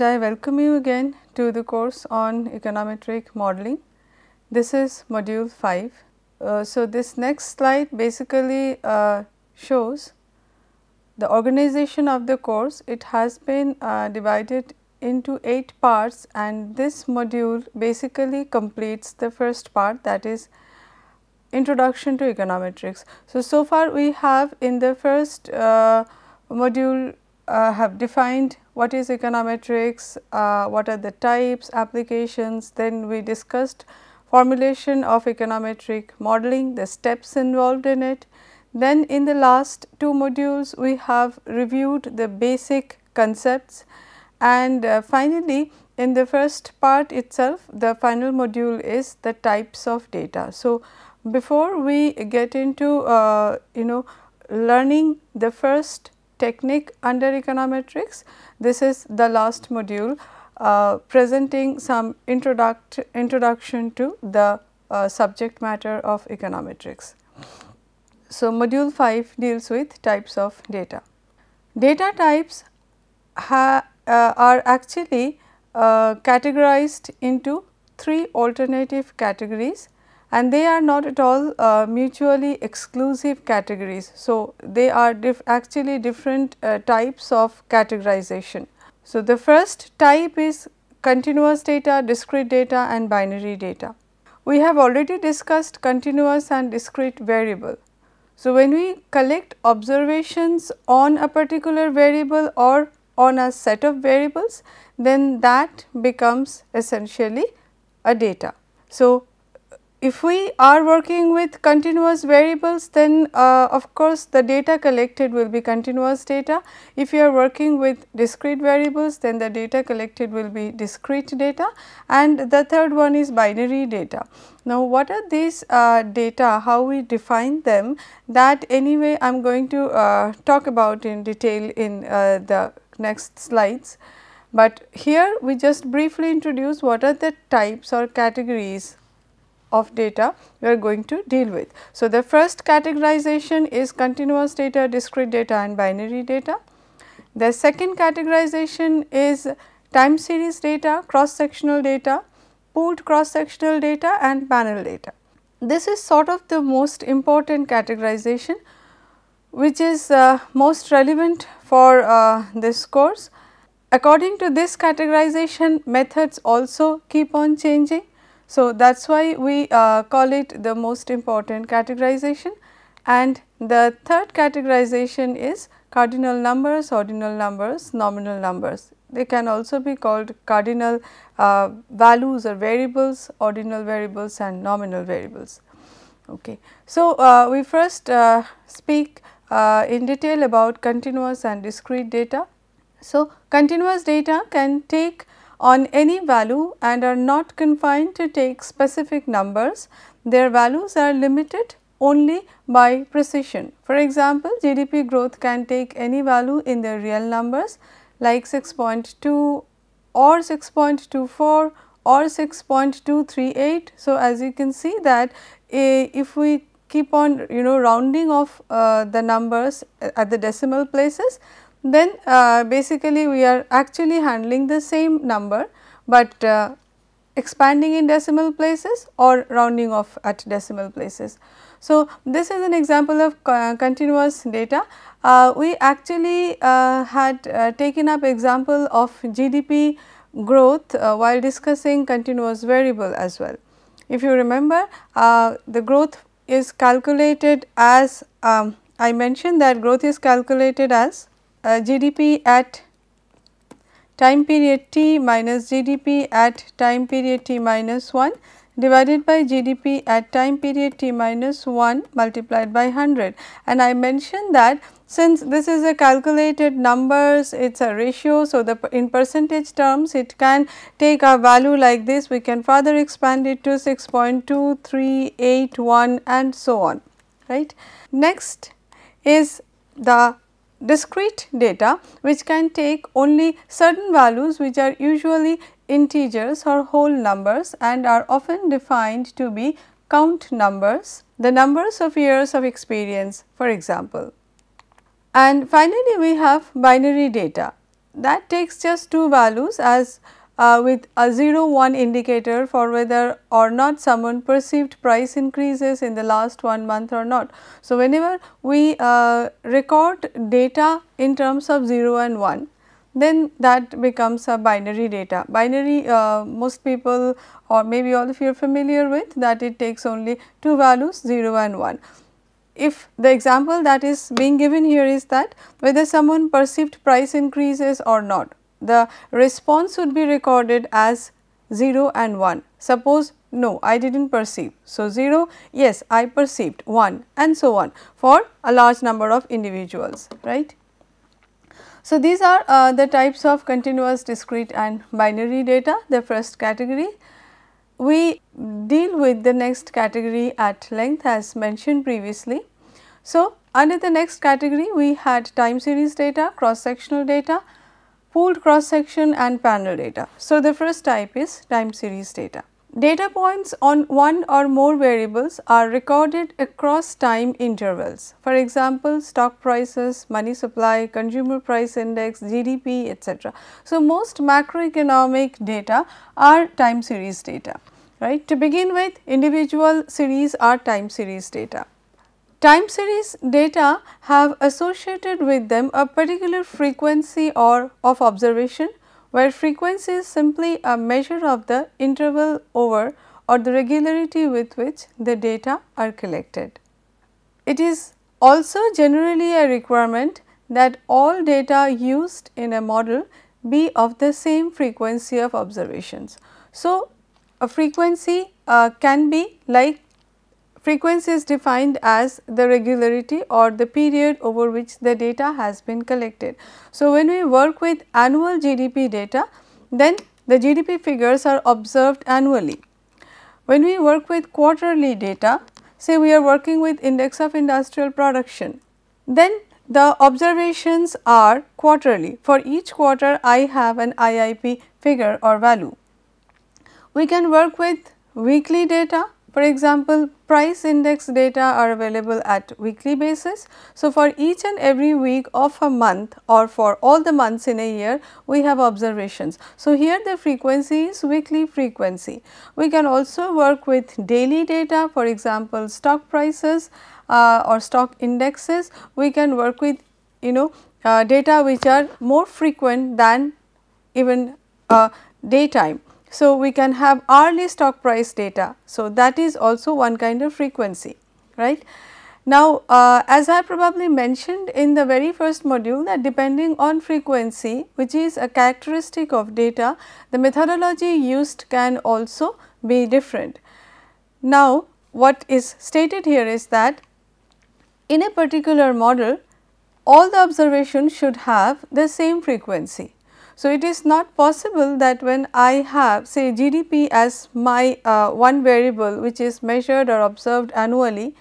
and I welcome you again to the course on econometric modeling. This is module 5. Uh, so, this next slide basically uh, shows the organization of the course. It has been uh, divided into 8 parts and this module basically completes the first part that is introduction to econometrics. So, so far we have in the first uh, module uh, have defined what is econometrics, uh, what are the types, applications, then we discussed formulation of econometric modeling, the steps involved in it. Then in the last two modules, we have reviewed the basic concepts and uh, finally, in the first part itself, the final module is the types of data. So, before we get into uh, you know learning the first technique under econometrics. This is the last module uh, presenting some introduct introduction to the uh, subject matter of econometrics. So, module 5 deals with types of data. Data types ha, uh, are actually uh, categorized into three alternative categories and they are not at all uh, mutually exclusive categories. So, they are actually different uh, types of categorization. So, the first type is continuous data, discrete data and binary data. We have already discussed continuous and discrete variable. So, when we collect observations on a particular variable or on a set of variables, then that becomes essentially a data. So, if we are working with continuous variables then uh, of course the data collected will be continuous data. If you are working with discrete variables then the data collected will be discrete data and the third one is binary data. Now what are these uh, data, how we define them that anyway I am going to uh, talk about in detail in uh, the next slides. But here we just briefly introduce what are the types or categories of data we are going to deal with. So, the first categorization is continuous data, discrete data and binary data. The second categorization is time series data, cross sectional data, pooled cross sectional data and panel data. This is sort of the most important categorization which is uh, most relevant for uh, this course. According to this categorization methods also keep on changing so, that is why we uh, call it the most important categorization and the third categorization is cardinal numbers, ordinal numbers, nominal numbers. They can also be called cardinal uh, values or variables, ordinal variables and nominal variables. Okay. So, uh, we first uh, speak uh, in detail about continuous and discrete data. So, continuous data can take on any value and are not confined to take specific numbers. Their values are limited only by precision. For example, GDP growth can take any value in the real numbers like 6.2 or 6.24 or 6.238. So, as you can see that uh, if we keep on you know rounding off uh, the numbers at the decimal places, then uh, basically we are actually handling the same number, but uh, expanding in decimal places or rounding off at decimal places. So, this is an example of uh, continuous data. Uh, we actually uh, had uh, taken up example of GDP growth while discussing continuous variable as well. If you remember, the growth is calculated as um, I mentioned that growth is calculated as uh, GDP at time period t minus GDP at time period t minus 1 divided by GDP at time period t minus 1 multiplied by 100. And I mentioned that since this is a calculated numbers, it is a ratio. So, the in percentage terms it can take a value like this, we can further expand it to 6.2381 and so on, right. Next is the discrete data which can take only certain values which are usually integers or whole numbers and are often defined to be count numbers, the numbers of years of experience for example. And finally, we have binary data that takes just two values as uh, with a 0 1 indicator for whether or not someone perceived price increases in the last one month or not. So, whenever we uh, record data in terms of 0 and 1 then that becomes a binary data. Binary uh, most people or maybe all of you are familiar with that it takes only two values 0 and 1 if the example that is being given here is that whether someone perceived price increases or not the response would be recorded as 0 and 1. Suppose no, I did not perceive. So, 0, yes, I perceived 1 and so on for a large number of individuals, right. So, these are uh, the types of continuous, discrete and binary data, the first category. We deal with the next category at length as mentioned previously. So, under the next category, we had time series data, cross-sectional data, pooled cross section and panel data. So, the first type is time series data. Data points on one or more variables are recorded across time intervals. For example, stock prices, money supply, consumer price index, GDP, etc. So, most macroeconomic data are time series data, right. To begin with, individual series are time series data. Time series data have associated with them a particular frequency or of observation where frequency is simply a measure of the interval over or the regularity with which the data are collected. It is also generally a requirement that all data used in a model be of the same frequency of observations. So, a frequency uh, can be like Frequency is defined as the regularity or the period over which the data has been collected. So, when we work with annual GDP data, then the GDP figures are observed annually. When we work with quarterly data, say we are working with index of industrial production, then the observations are quarterly. For each quarter, I have an IIP figure or value. We can work with weekly data for example, price index data are available at weekly basis. So, for each and every week of a month or for all the months in a year, we have observations. So, here the frequency is weekly frequency. We can also work with daily data for example, stock prices uh, or stock indexes. We can work with you know uh, data which are more frequent than even uh, daytime so, we can have hourly stock price data. So, that is also one kind of frequency right. Now, uh, as I probably mentioned in the very first module that depending on frequency which is a characteristic of data, the methodology used can also be different. Now, what is stated here is that in a particular model all the observations should have the same frequency so, it is not possible that when I have say GDP as my uh, one variable which is measured or observed annually,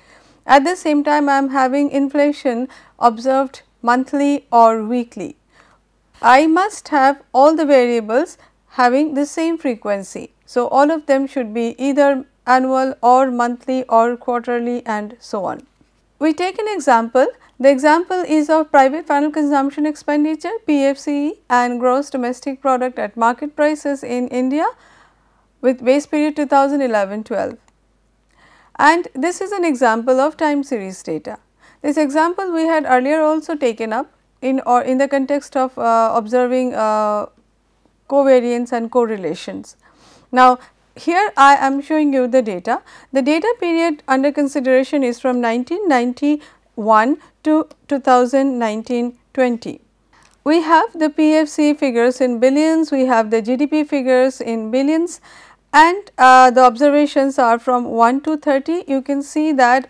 at the same time I am having inflation observed monthly or weekly. I must have all the variables having the same frequency. So, all of them should be either annual or monthly or quarterly and so on. We take an example the example is of private final consumption expenditure PFCE and gross domestic product at market prices in India with base period 2011-12. And this is an example of time series data. This example we had earlier also taken up in or in the context of uh, observing uh, covariance and correlations. Now, here I am showing you the data. The data period under consideration is from 1991 to 2019-20. We have the PFC figures in billions, we have the GDP figures in billions and uh, the observations are from 1 to 30. You can see that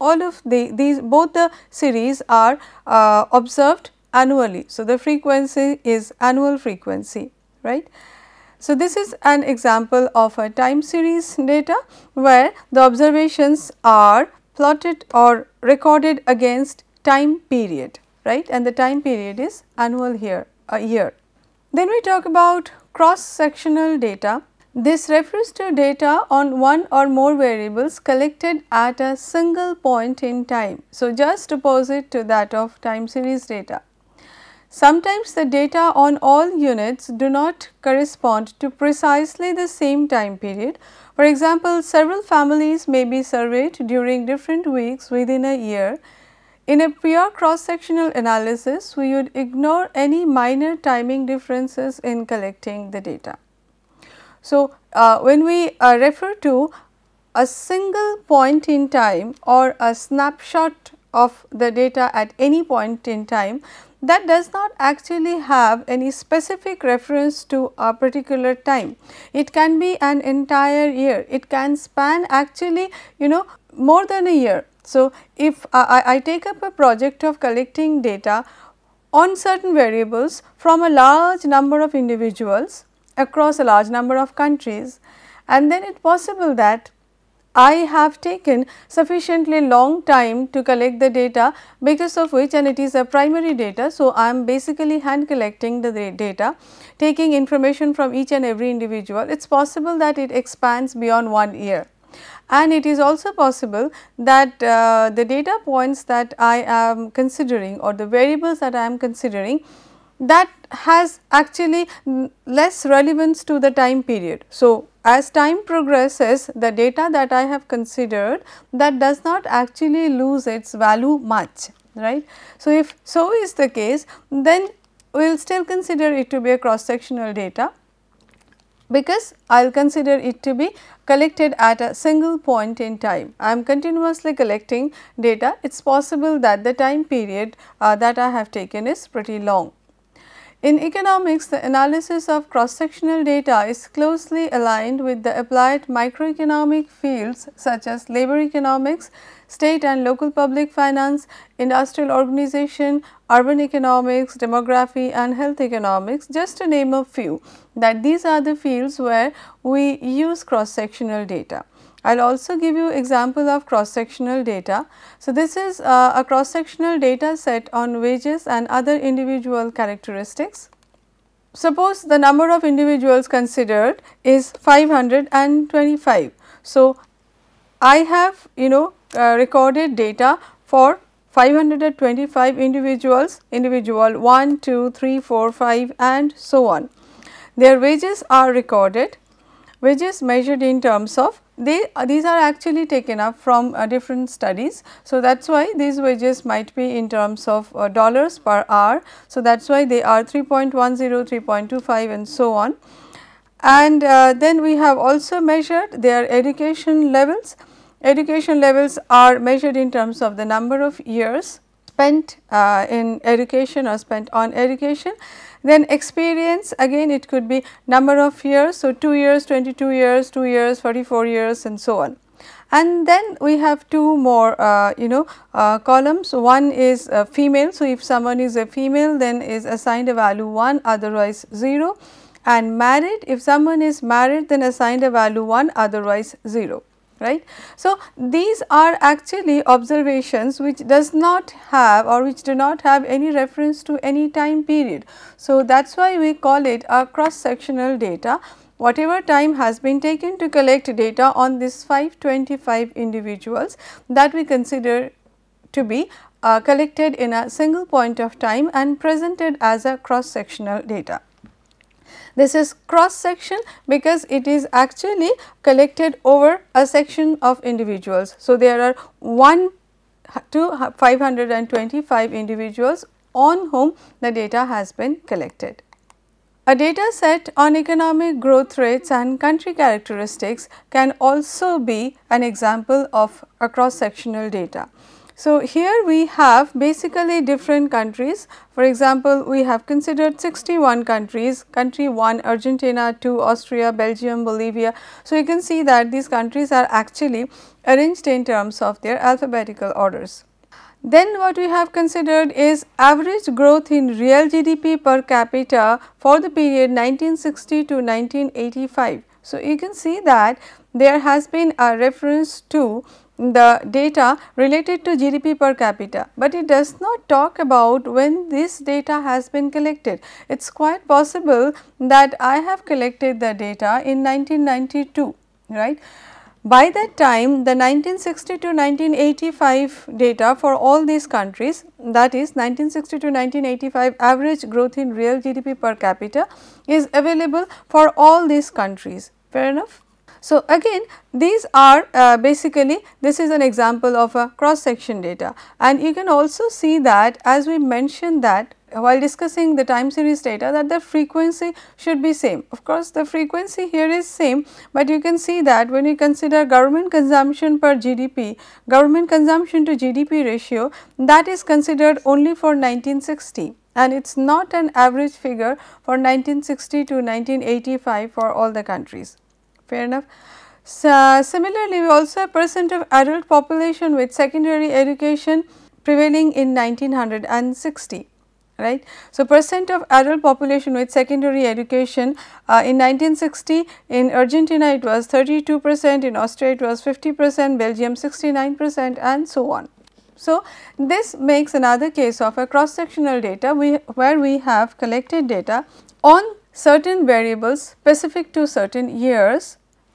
all of the, these both the series are uh, observed annually. So, the frequency is annual frequency right. So, this is an example of a time series data where the observations are plotted or recorded against time period right and the time period is annual here a year. Then we talk about cross sectional data. This refers to data on one or more variables collected at a single point in time. So, just opposite to that of time series data. Sometimes the data on all units do not correspond to precisely the same time period. For example, several families may be surveyed during different weeks within a year in a pure cross-sectional analysis, we would ignore any minor timing differences in collecting the data. So, uh, when we uh, refer to a single point in time or a snapshot of the data at any point in time, that does not actually have any specific reference to a particular time. It can be an entire year, it can span actually you know more than a year so, if I, I take up a project of collecting data on certain variables from a large number of individuals across a large number of countries and then it possible that I have taken sufficiently long time to collect the data because of which and it is a primary data. So, I am basically hand collecting the data taking information from each and every individual. It is possible that it expands beyond one year. And it is also possible that uh, the data points that I am considering or the variables that I am considering that has actually less relevance to the time period. So, as time progresses the data that I have considered that does not actually lose its value much right. So, if so is the case then we will still consider it to be a cross sectional data because I will consider it to be collected at a single point in time. I am continuously collecting data, it is possible that the time period uh, that I have taken is pretty long. In economics, the analysis of cross-sectional data is closely aligned with the applied microeconomic fields such as labor economics, state and local public finance, industrial organization, urban economics, demography and health economics just to name a few that these are the fields where we use cross-sectional data. I will also give you example of cross sectional data. So, this is uh, a cross sectional data set on wages and other individual characteristics. Suppose the number of individuals considered is 525. So, I have you know uh, recorded data for 525 individuals, individual 1, 2, 3, 4, 5 and so on. Their wages are recorded, wages measured in terms of they uh, these are actually taken up from uh, different studies. So, that is why these wages might be in terms of uh, dollars per hour. So, that is why they are 3.10, 3.25 and so on. And uh, then we have also measured their education levels. Education levels are measured in terms of the number of years spent uh, in education or spent on education then experience again it could be number of years, so 2 years, 22 years, 2 years, 44 years and so on. And then we have two more uh, you know uh, columns, one is uh, female, so if someone is a female then is assigned a value 1 otherwise 0 and married, if someone is married then assigned a value 1 otherwise 0 right. So, these are actually observations which does not have or which do not have any reference to any time period. So, that is why we call it a cross sectional data whatever time has been taken to collect data on these 525 individuals that we consider to be uh, collected in a single point of time and presented as a cross sectional data. This is cross section because it is actually collected over a section of individuals. So, there are 1 to 525 individuals on whom the data has been collected. A data set on economic growth rates and country characteristics can also be an example of a cross sectional data. So, here we have basically different countries. For example, we have considered 61 countries, country 1 Argentina, 2 Austria, Belgium, Bolivia. So, you can see that these countries are actually arranged in terms of their alphabetical orders. Then what we have considered is average growth in real GDP per capita for the period 1960 to 1985. So, you can see that there has been a reference to the data related to GDP per capita, but it does not talk about when this data has been collected. It is quite possible that I have collected the data in 1992, right. By that time the 1960 to 1985 data for all these countries that is 1960 to 1985 average growth in real GDP per capita is available for all these countries, fair enough. So, again these are uh, basically this is an example of a cross section data and you can also see that as we mentioned that while discussing the time series data that the frequency should be same. Of course, the frequency here is same, but you can see that when you consider government consumption per GDP, government consumption to GDP ratio that is considered only for 1960 and it is not an average figure for 1960 to 1985 for all the countries fair enough. So, similarly, we also have percent of adult population with secondary education prevailing in 1960 right. So, percent of adult population with secondary education uh, in 1960 in Argentina it was 32 percent, in Austria it was 50 percent, Belgium 69 percent and so on. So, this makes another case of a cross sectional data we, where we have collected data on certain variables specific to certain years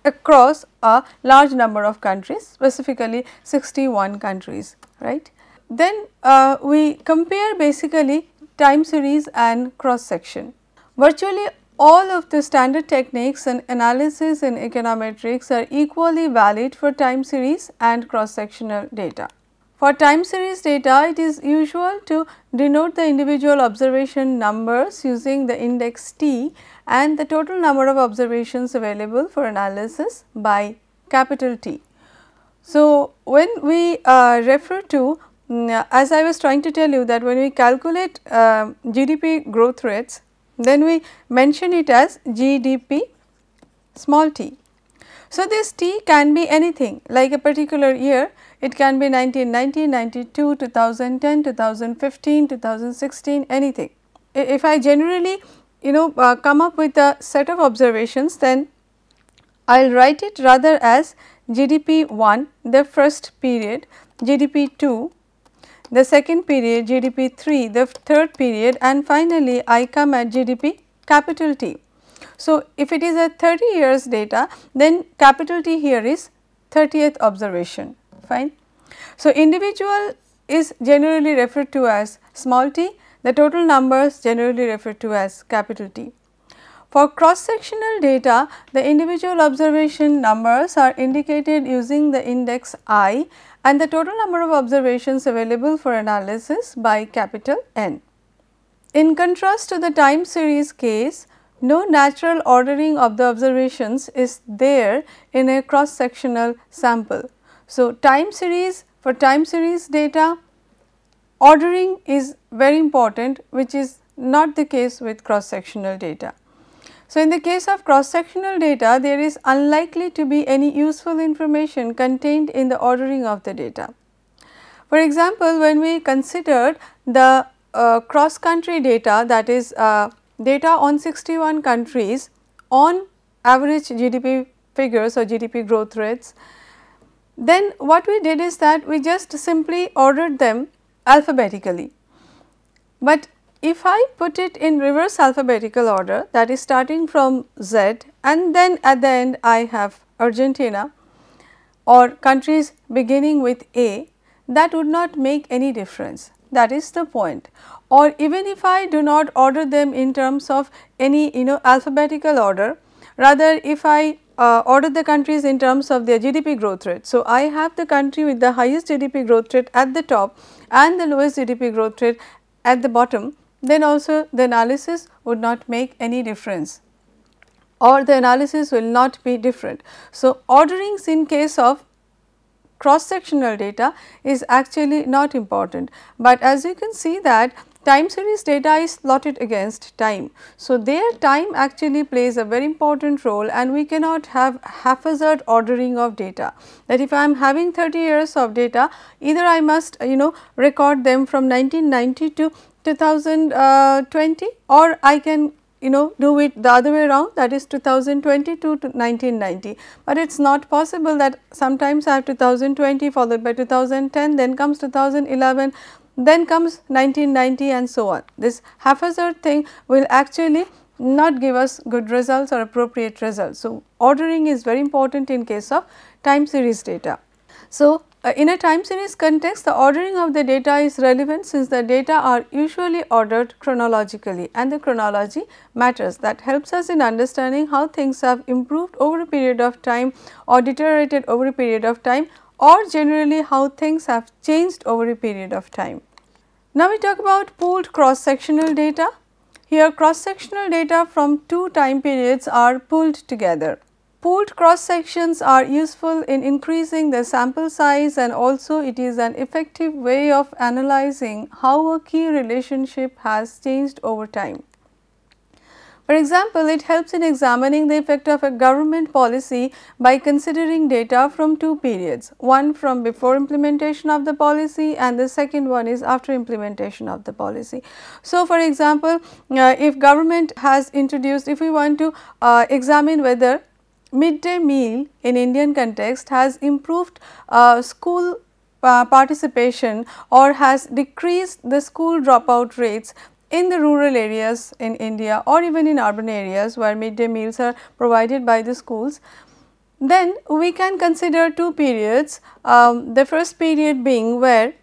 across a large number of countries specifically 61 countries right. Then uh, we compare basically time series and cross section. Virtually all of the standard techniques and analysis in econometrics are equally valid for time series and cross sectional data. For time series data, it is usual to denote the individual observation numbers using the index t and the total number of observations available for analysis by capital T. So, when we uh, refer to mm, uh, as I was trying to tell you that when we calculate uh, um, GDP growth rates, then we mention it as GDP small t. So, this t can be anything like a particular year it can be 1990, 92, 2010, 2015, 2016, anything. If I generally you know uh, come up with a set of observations then I will write it rather as GDP 1 the first period, GDP 2 the second period, GDP 3 the third period and finally I come at GDP capital T. So, if it is a 30 years data then capital T here is 30th observation fine. So, individual is generally referred to as small t, the total numbers generally referred to as capital T. For cross sectional data, the individual observation numbers are indicated using the index i and the total number of observations available for analysis by capital N. In contrast to the time series case, no natural ordering of the observations is there in a cross sectional sample. So, time series for time series data ordering is very important which is not the case with cross sectional data. So, in the case of cross sectional data there is unlikely to be any useful information contained in the ordering of the data. For example, when we considered the uh, cross country data that is uh, data on 61 countries on average GDP figures or GDP growth rates then what we did is that we just simply ordered them alphabetically. But if I put it in reverse alphabetical order that is starting from Z and then at the end I have Argentina or countries beginning with A that would not make any difference that is the point or even if I do not order them in terms of any you know alphabetical order rather if I uh, order the countries in terms of their GDP growth rate. So, I have the country with the highest GDP growth rate at the top and the lowest GDP growth rate at the bottom, then also the analysis would not make any difference or the analysis will not be different. So, orderings in case of cross sectional data is actually not important, but as you can see that time series data is plotted against time. So, their time actually plays a very important role and we cannot have haphazard ordering of data that if I am having 30 years of data either I must you know record them from 1990 to 2020 or I can you know do it the other way around that is 2022 to 1990. But it is not possible that sometimes I have 2020 followed by 2010 then comes 2011 then comes 1990 and so on. This haphazard thing will actually not give us good results or appropriate results. So, ordering is very important in case of time series data. So, uh, in a time series context the ordering of the data is relevant since the data are usually ordered chronologically and the chronology matters that helps us in understanding how things have improved over a period of time or deteriorated over a period of time or generally how things have changed over a period of time. Now, we talk about pooled cross sectional data. Here cross sectional data from two time periods are pooled together. Pooled cross sections are useful in increasing the sample size and also it is an effective way of analyzing how a key relationship has changed over time. For example, it helps in examining the effect of a government policy by considering data from two periods, one from before implementation of the policy and the second one is after implementation of the policy. So, for example, uh, if government has introduced, if we want to uh, examine whether midday meal in Indian context has improved uh, school uh, participation or has decreased the school dropout rates, in the rural areas in India or even in urban areas where midday meals are provided by the schools, then we can consider two periods, um, the first period being where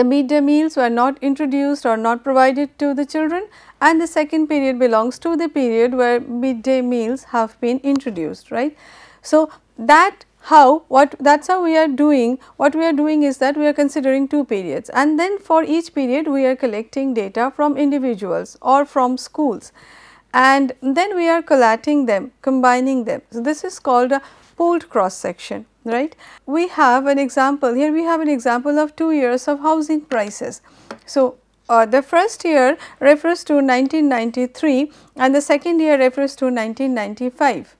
the midday meals were not introduced or not provided to the children and the second period belongs to the period where midday meals have been introduced, right. So, that how what that is how we are doing what we are doing is that we are considering two periods and then for each period we are collecting data from individuals or from schools and then we are collating them combining them. So, this is called a pooled cross section right. We have an example here we have an example of 2 years of housing prices. So, uh, the first year refers to 1993 and the second year refers to 1995.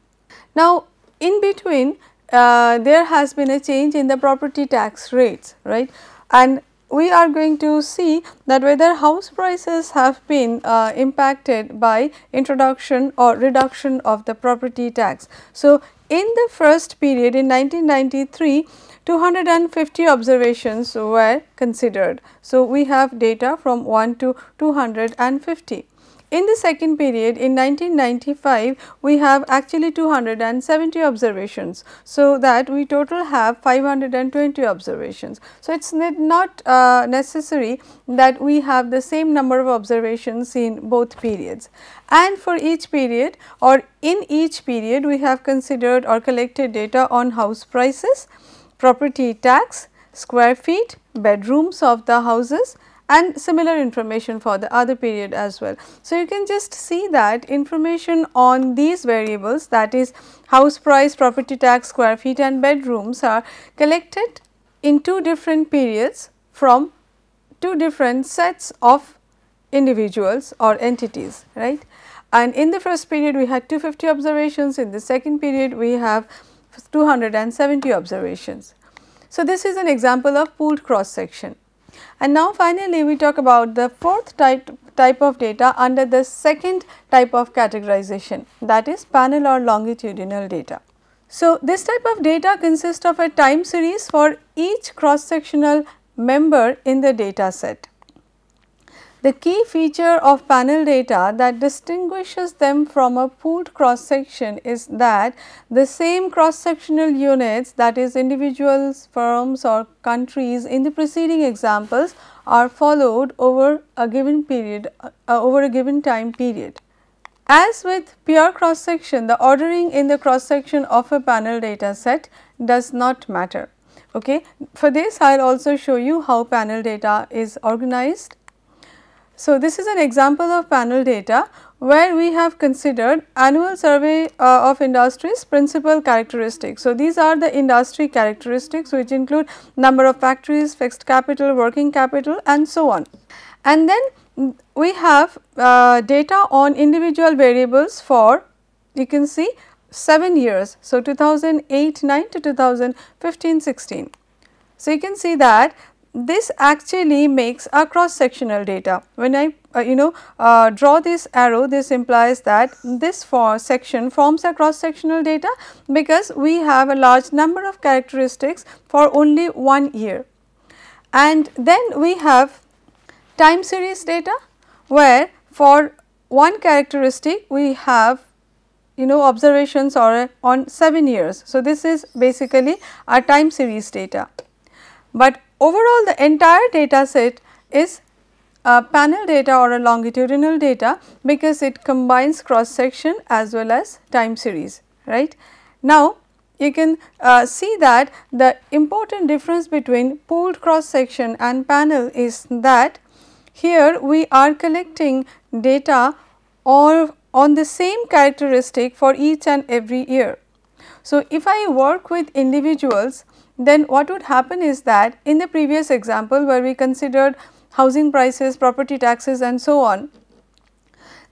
Now, in between uh, there has been a change in the property tax rates, right. And we are going to see that whether house prices have been uh, impacted by introduction or reduction of the property tax. So, in the first period in 1993, 250 observations were considered. So, we have data from 1 to 250 in the second period in 1995, we have actually 270 observations. So, that we total have 520 observations. So, it is not uh, necessary that we have the same number of observations in both periods. And for each period or in each period, we have considered or collected data on house prices, property tax, square feet, bedrooms of the houses, and similar information for the other period as well. So, you can just see that information on these variables that is house price, property tax, square feet and bedrooms are collected in two different periods from two different sets of individuals or entities, right. And in the first period we had 250 observations, in the second period we have 270 observations. So, this is an example of pooled cross section. And now finally, we talk about the fourth type, type of data under the second type of categorization that is panel or longitudinal data. So, this type of data consists of a time series for each cross sectional member in the data set. The key feature of panel data that distinguishes them from a pooled cross section is that the same cross sectional units that is individuals, firms or countries in the preceding examples are followed over a given period uh, over a given time period. As with pure cross section, the ordering in the cross section of a panel data set does not matter. Okay. For this, I will also show you how panel data is organized so, this is an example of panel data where we have considered annual survey uh, of industries principal characteristics. So, these are the industry characteristics which include number of factories, fixed capital, working capital and so on. And then we have uh, data on individual variables for you can see 7 years. So, 2008 9 to 2015 16. So, you can see that this actually makes a cross sectional data. When I uh, you know uh, draw this arrow this implies that this for section forms a cross sectional data because we have a large number of characteristics for only one year. And then we have time series data where for one characteristic we have you know observations or uh, on 7 years. So, this is basically a time series data, but Overall the entire data set is uh, panel data or a longitudinal data because it combines cross section as well as time series right. Now, you can uh, see that the important difference between pooled cross section and panel is that here we are collecting data or on the same characteristic for each and every year. So, if I work with individuals then what would happen is that in the previous example where we considered housing prices, property taxes and so on,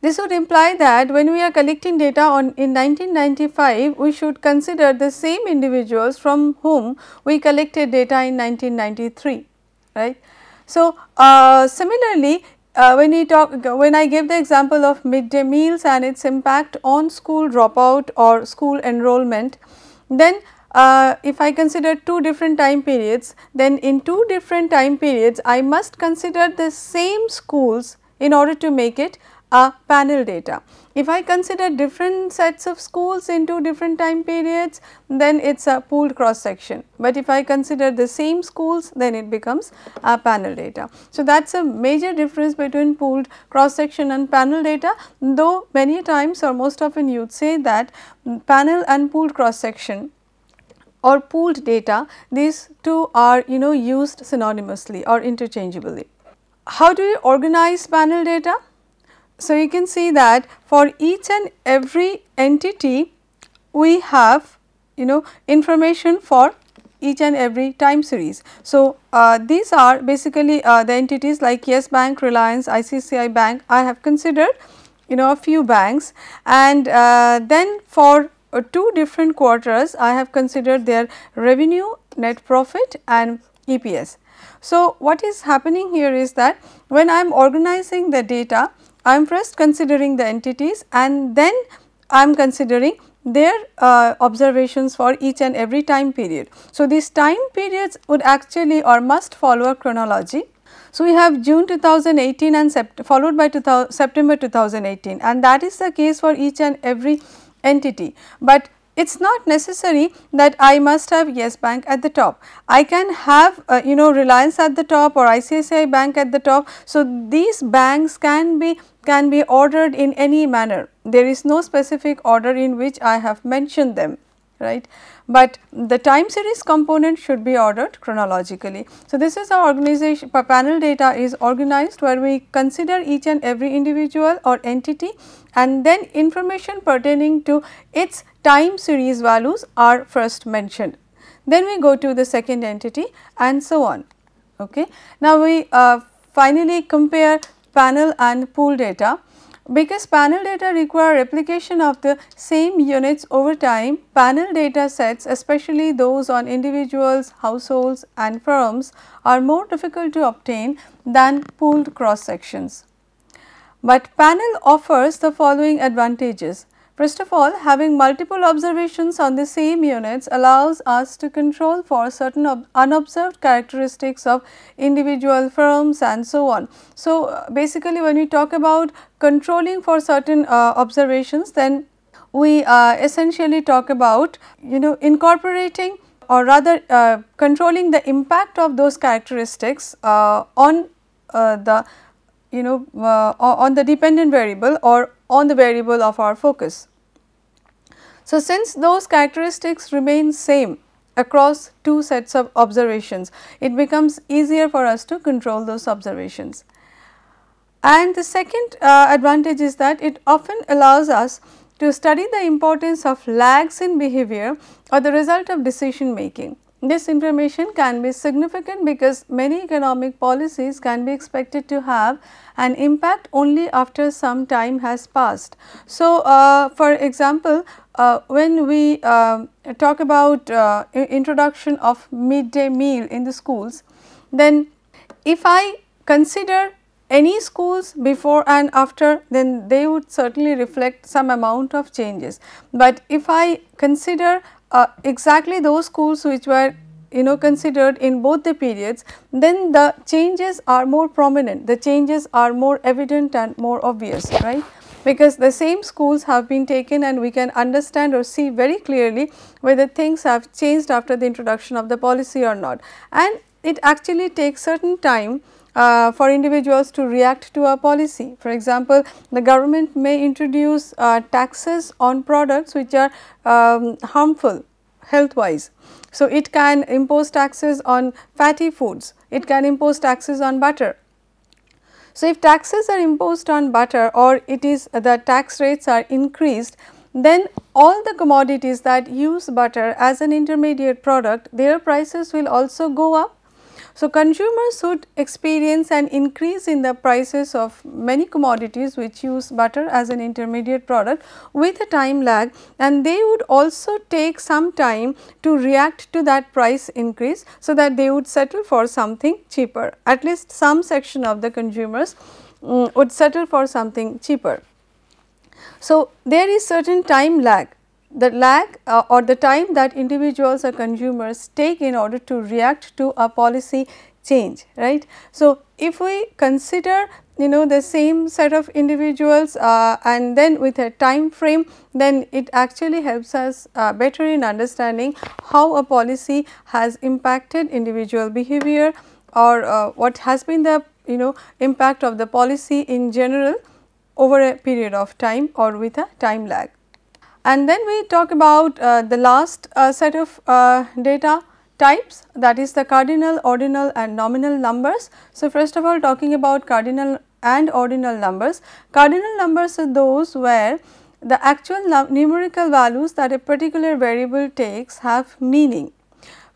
this would imply that when we are collecting data on in 1995, we should consider the same individuals from whom we collected data in 1993, right. So, uh, similarly, uh, when we talk, when I give the example of midday meals and its impact on school dropout or school enrollment, then uh, if I consider two different time periods, then in two different time periods I must consider the same schools in order to make it a panel data. If I consider different sets of schools in two different time periods, then it is a pooled cross section, but if I consider the same schools, then it becomes a panel data. So, that is a major difference between pooled cross section and panel data, though many times or most often you would say that panel and pooled cross section or pooled data, these two are you know used synonymously or interchangeably. How do we organize panel data? So, you can see that for each and every entity, we have you know information for each and every time series. So, uh, these are basically uh, the entities like Yes Bank, Reliance, ICCI Bank, I have considered you know a few banks and uh, then for uh, two different quarters I have considered their revenue, net profit and EPS. So, what is happening here is that when I am organizing the data, I am first considering the entities and then I am considering their uh, observations for each and every time period. So, these time periods would actually or must follow a chronology. So, we have June 2018 and sept followed by September 2018 and that is the case for each and every entity, but it is not necessary that I must have Yes Bank at the top. I can have uh, you know Reliance at the top or ICICI Bank at the top. So, these banks can be can be ordered in any manner. There is no specific order in which I have mentioned them, right but the time series component should be ordered chronologically. So, this is how organization panel data is organized where we consider each and every individual or entity and then information pertaining to its time series values are first mentioned. Then we go to the second entity and so on. Okay. Now, we uh, finally compare panel and pool data because panel data require replication of the same units over time, panel data sets especially those on individuals, households and firms are more difficult to obtain than pooled cross sections. But panel offers the following advantages. First of all, having multiple observations on the same units allows us to control for certain unobserved characteristics of individual firms and so on. So, uh, basically when we talk about controlling for certain uh, observations, then we uh, essentially talk about you know incorporating or rather uh, controlling the impact of those characteristics uh, on the you know on the dependent variable or on the variable of our focus. So, since those characteristics remain same across two sets of observations, it becomes easier for us to control those observations. And the second uh, advantage is that it often allows us to study the importance of lags in behavior or the result of decision making. This information can be significant because many economic policies can be expected to have an impact only after some time has passed. So, uh, for example, uh, when we uh, talk about uh, introduction of midday meal in the schools, then if I consider any schools before and after then they would certainly reflect some amount of changes. But if I consider uh, exactly those schools which were you know considered in both the periods, then the changes are more prominent, the changes are more evident and more obvious, right because the same schools have been taken and we can understand or see very clearly whether things have changed after the introduction of the policy or not. And it actually takes certain time uh, for individuals to react to a policy. For example, the government may introduce uh, taxes on products which are um, harmful health wise. So, it can impose taxes on fatty foods, it can impose taxes on butter. So, if taxes are imposed on butter or it is uh, the tax rates are increased, then all the commodities that use butter as an intermediate product, their prices will also go up so, consumers should experience an increase in the prices of many commodities which use butter as an intermediate product with a time lag and they would also take some time to react to that price increase. So, that they would settle for something cheaper at least some section of the consumers um, would settle for something cheaper. So, there is certain time lag the lag uh, or the time that individuals or consumers take in order to react to a policy change, right. So, if we consider you know the same set of individuals uh, and then with a time frame then it actually helps us uh, better in understanding how a policy has impacted individual behavior or uh, what has been the you know impact of the policy in general over a period of time or with a time lag. And then we talk about uh, the last uh, set of uh, data types that is the cardinal, ordinal and nominal numbers. So, first of all talking about cardinal and ordinal numbers. Cardinal numbers are those where the actual numerical values that a particular variable takes have meaning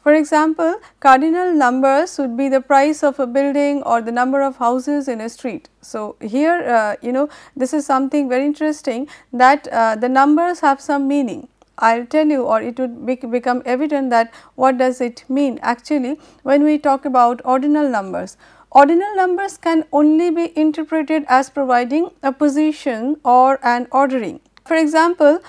for example, cardinal numbers would be the price of a building or the number of houses in a street. So, here uh, you know this is something very interesting that uh, the numbers have some meaning. I will tell you or it would be become evident that what does it mean actually when we talk about ordinal numbers. Ordinal numbers can only be interpreted as providing a position or an ordering. For example,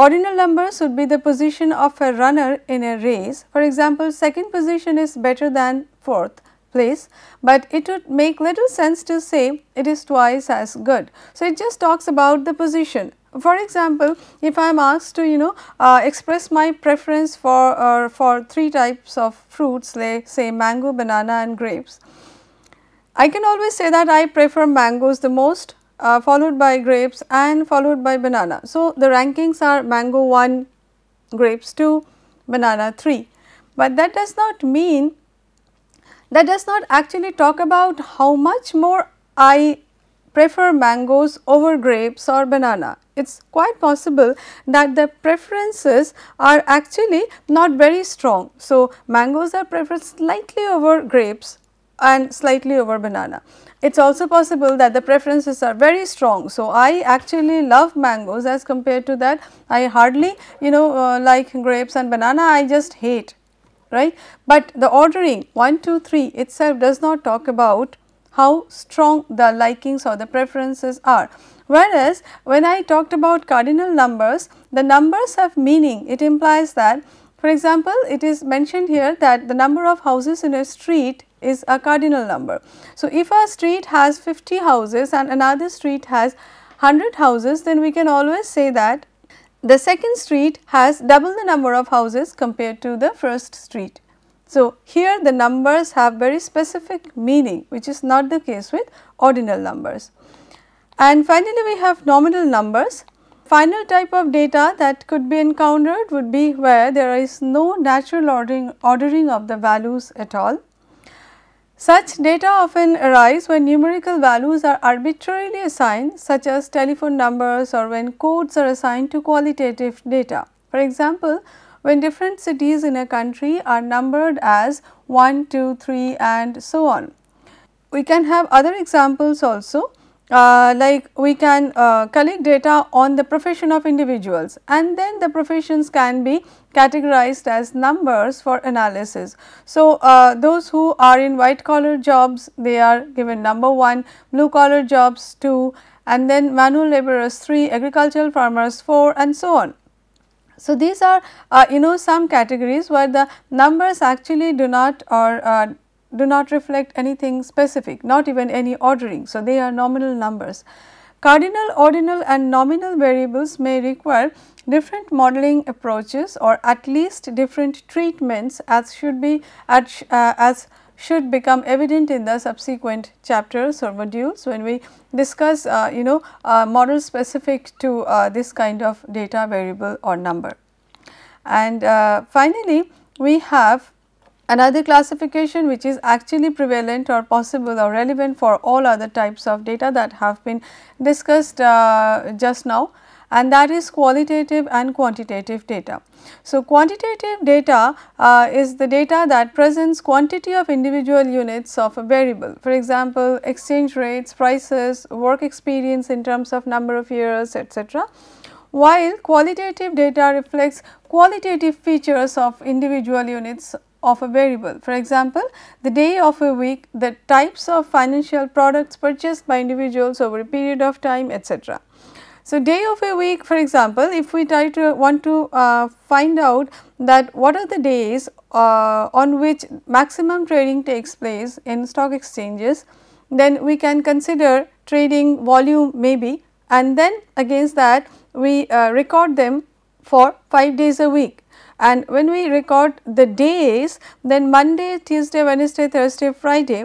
Ordinal numbers would be the position of a runner in a race. For example, second position is better than fourth place, but it would make little sense to say it is twice as good. So, it just talks about the position. For example, if I am asked to you know uh, express my preference for uh, for three types of fruits, like say mango, banana and grapes, I can always say that I prefer mangoes the most uh, followed by grapes and followed by banana. So, the rankings are mango 1, grapes 2, banana 3. But that does not mean, that does not actually talk about how much more I prefer mangoes over grapes or banana. It is quite possible that the preferences are actually not very strong. So, mangoes are preferred slightly over grapes and slightly over banana. It is also possible that the preferences are very strong. So, I actually love mangoes as compared to that I hardly you know uh, like grapes and banana I just hate right. But the ordering 1, 2, 3 itself does not talk about how strong the likings or the preferences are. Whereas, when I talked about cardinal numbers the numbers have meaning it implies that for example, it is mentioned here that the number of houses in a street is a cardinal number. So, if a street has 50 houses and another street has 100 houses, then we can always say that the second street has double the number of houses compared to the first street. So, here the numbers have very specific meaning which is not the case with ordinal numbers. And finally, we have nominal numbers. Final type of data that could be encountered would be where there is no natural ordering, ordering of the values at all. Such data often arise when numerical values are arbitrarily assigned such as telephone numbers or when codes are assigned to qualitative data. For example, when different cities in a country are numbered as 1, 2, 3 and so on. We can have other examples also uh, like we can uh, collect data on the profession of individuals and then the professions can be categorized as numbers for analysis. So, uh, those who are in white collar jobs they are given number 1, blue collar jobs 2 and then manual laborers 3, agricultural farmers 4 and so on. So, these are uh, you know some categories where the numbers actually do not or uh, do not reflect anything specific, not even any ordering. So, they are nominal numbers. Cardinal, ordinal and nominal variables may require different modeling approaches or at least different treatments as should be at, uh, as should become evident in the subsequent chapters or modules when we discuss uh, you know uh, specific to uh, this kind of data variable or number. And uh, finally, we have Another classification which is actually prevalent or possible or relevant for all other types of data that have been discussed uh, just now and that is qualitative and quantitative data. So, quantitative data uh, is the data that presents quantity of individual units of a variable. For example, exchange rates, prices, work experience in terms of number of years, etc. While qualitative data reflects qualitative features of individual units of a variable. For example, the day of a week, the types of financial products purchased by individuals over a period of time etc. So, day of a week for example, if we try to want to uh, find out that what are the days uh, on which maximum trading takes place in stock exchanges, then we can consider trading volume maybe and then against that we uh, record them for 5 days a week and when we record the days, then Monday, Tuesday, Wednesday, Thursday, Friday,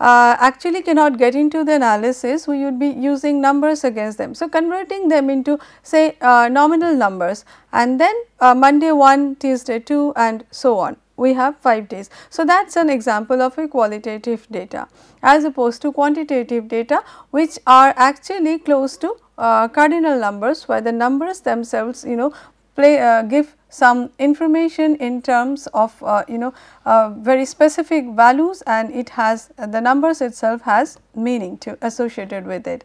uh, actually cannot get into the analysis, we would be using numbers against them. So, converting them into say uh, nominal numbers and then uh, Monday 1, Tuesday 2 and so on we have 5 days. So, that is an example of a qualitative data as opposed to quantitative data which are actually close to uh, cardinal numbers where the numbers themselves you know play uh, give some information in terms of uh, you know uh, very specific values and it has the numbers itself has meaning to associated with it.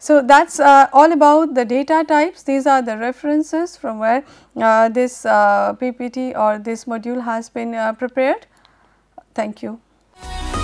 So, that is uh, all about the data types these are the references from where uh, this uh, PPT or this module has been prepared. Thank you.